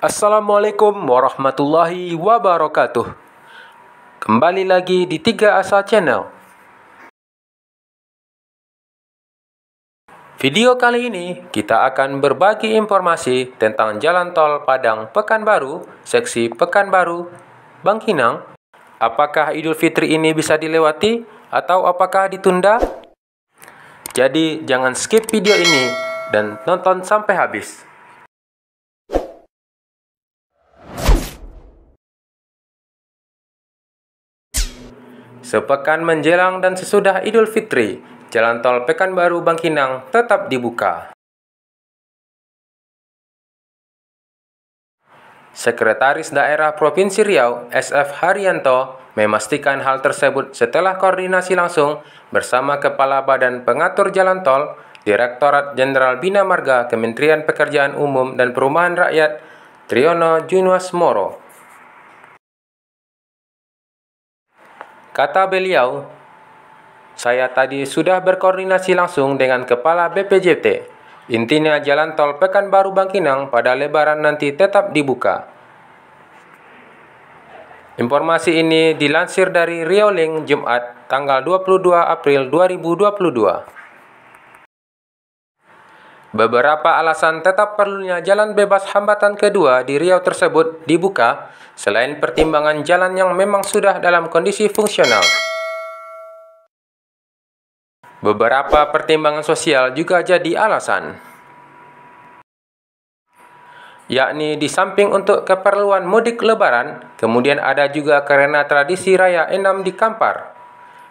Assalamualaikum warahmatullahi wabarakatuh. Kembali lagi di Tiga Asa Channel. Video kali ini kita akan berbagi informasi tentang jalan tol Padang Pekanbaru, seksi Pekanbaru, Bangkinang. Apakah Idul Fitri ini bisa dilewati atau apakah ditunda? Jadi jangan skip video ini dan tonton sampai habis. Sepekan menjelang dan sesudah Idul Fitri, jalan tol Pekanbaru Bangkinang tetap dibuka. Sekretaris Daerah Provinsi Riau, SF Haryanto, memastikan hal tersebut setelah koordinasi langsung bersama Kepala Badan Pengatur Jalan Tol, Direktorat Jenderal Bina Marga Kementerian Pekerjaan Umum dan Perumahan Rakyat, Triono Moro. Kata beliau, saya tadi sudah berkoordinasi langsung dengan Kepala BPJT. Intinya jalan tol Pekanbaru Bangkinang pada lebaran nanti tetap dibuka. Informasi ini dilansir dari Link, Jumat tanggal 22 April 2022. Beberapa alasan tetap perlunya jalan bebas hambatan kedua di Riau tersebut dibuka selain pertimbangan jalan yang memang sudah dalam kondisi fungsional. Beberapa pertimbangan sosial juga jadi alasan, yakni di samping untuk keperluan mudik lebaran, kemudian ada juga karena tradisi Raya Enam di Kampar.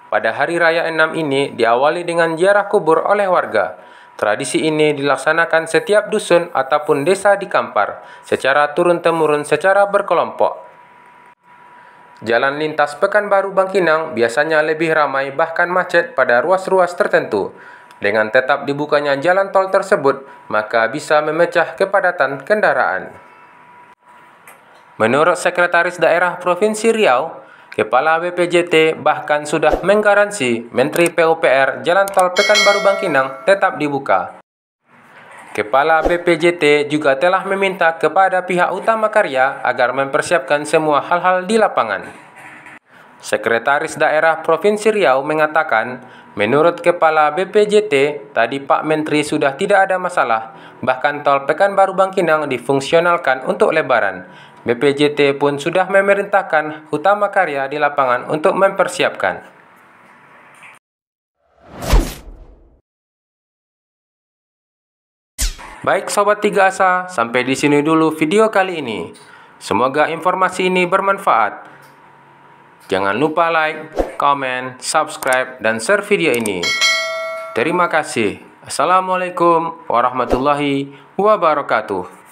Pada hari Raya Enam ini diawali dengan ziarah kubur oleh warga, Tradisi ini dilaksanakan setiap dusun ataupun desa di Kampar secara turun-temurun secara berkelompok. Jalan lintas Pekanbaru Bangkinang biasanya lebih ramai bahkan macet pada ruas-ruas tertentu. Dengan tetap dibukanya jalan tol tersebut, maka bisa memecah kepadatan kendaraan. Menurut Sekretaris Daerah Provinsi Riau, Kepala BPJT bahkan sudah menggaransi Menteri PUPR Jalan Tol Pekanbaru Bangkinang tetap dibuka. Kepala BPJT juga telah meminta kepada pihak utama karya agar mempersiapkan semua hal-hal di lapangan. Sekretaris Daerah Provinsi Riau mengatakan, menurut Kepala BPJT, tadi Pak Menteri sudah tidak ada masalah, bahkan tol Pekanbaru Bangkinang difungsionalkan untuk lebaran. BPJT pun sudah memerintahkan utama Karya di lapangan untuk mempersiapkan Baik Sobat Tiga Asa, sampai di sini dulu video kali ini. Semoga informasi ini bermanfaat. Jangan lupa like, komen, subscribe, dan share video ini. Terima kasih. Assalamualaikum warahmatullahi wabarakatuh.